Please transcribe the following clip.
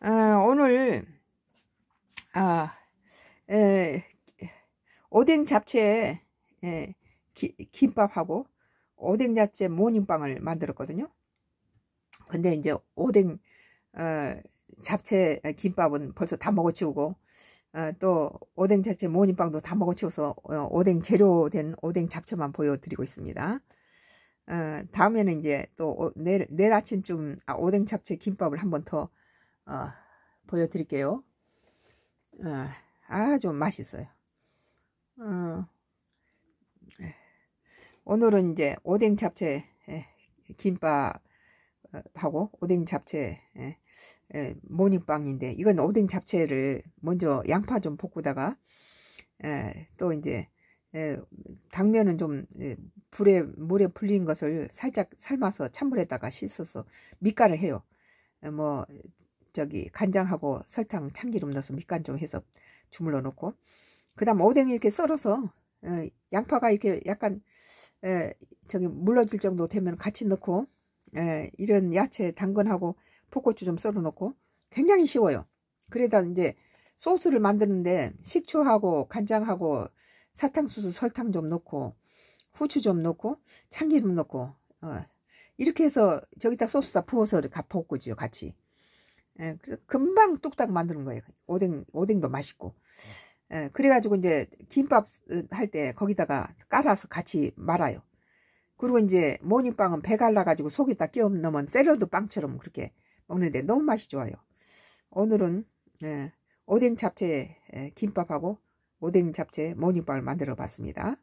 어, 오늘 아, 에, 오뎅 잡채 에, 기, 김밥하고 오뎅 잡채 모닝빵을 만들었거든요. 근데 이제 오뎅 어, 잡채 어, 김밥은 벌써 다 먹어치우고 어, 또 오뎅 잡채 모닝빵도 다 먹어치워서 어, 오뎅 재료된 오뎅 잡채만 보여드리고 있습니다. 어, 다음에는 이제 또 어, 내일, 내일 아침쯤 아, 오뎅 잡채 김밥을 한 번 더 어, 보여드릴게요. 어, 아주 맛있어요. 어, 예. 오늘은 이제 오뎅 잡채 예, 김밥하고 오뎅 잡채 예, 모닝빵인데 이건 오뎅 잡채를 먼저 양파 좀 볶다가 또 이제 당면은 좀 불에 물에 불린 것을 살짝 삶아서 찬물에다가 씻어서 밑가을 해요. 뭐 저기 간장하고 설탕 참기름 넣어서 밑간 좀 해서 주물러 놓고 그 다음 오뎅 이렇게 썰어서 어, 양파가 이렇게 약간 어, 저기 물러질 정도 되면 같이 넣고 어, 이런 야채 당근하고 풋고추좀 썰어 놓고 굉장히 쉬워요 그러다 이제 소스를 만드는데 식초하고 간장하고 사탕수수 설탕 좀 넣고 후추 좀 넣고 참기름 넣고 이렇게 해서 저기다 소스다 부어서 갚아볶고지요 같이 예, 그래서 금방 뚝딱 만드는 거예요. 오뎅, 오뎅도 맛있고. 예, 그래가지고 이제 김밥 어, 할때 거기다가 깔아서 같이 말아요. 그리고 이제 모닝빵은 배 갈라가지고 속에다 끼워 넣으면 샐러드 빵처럼 그렇게 먹는데 너무 맛이 좋아요. 오늘은 예, 오뎅 잡채 예, 김밥하고 오뎅 잡채 모닝빵을 만들어 봤습니다.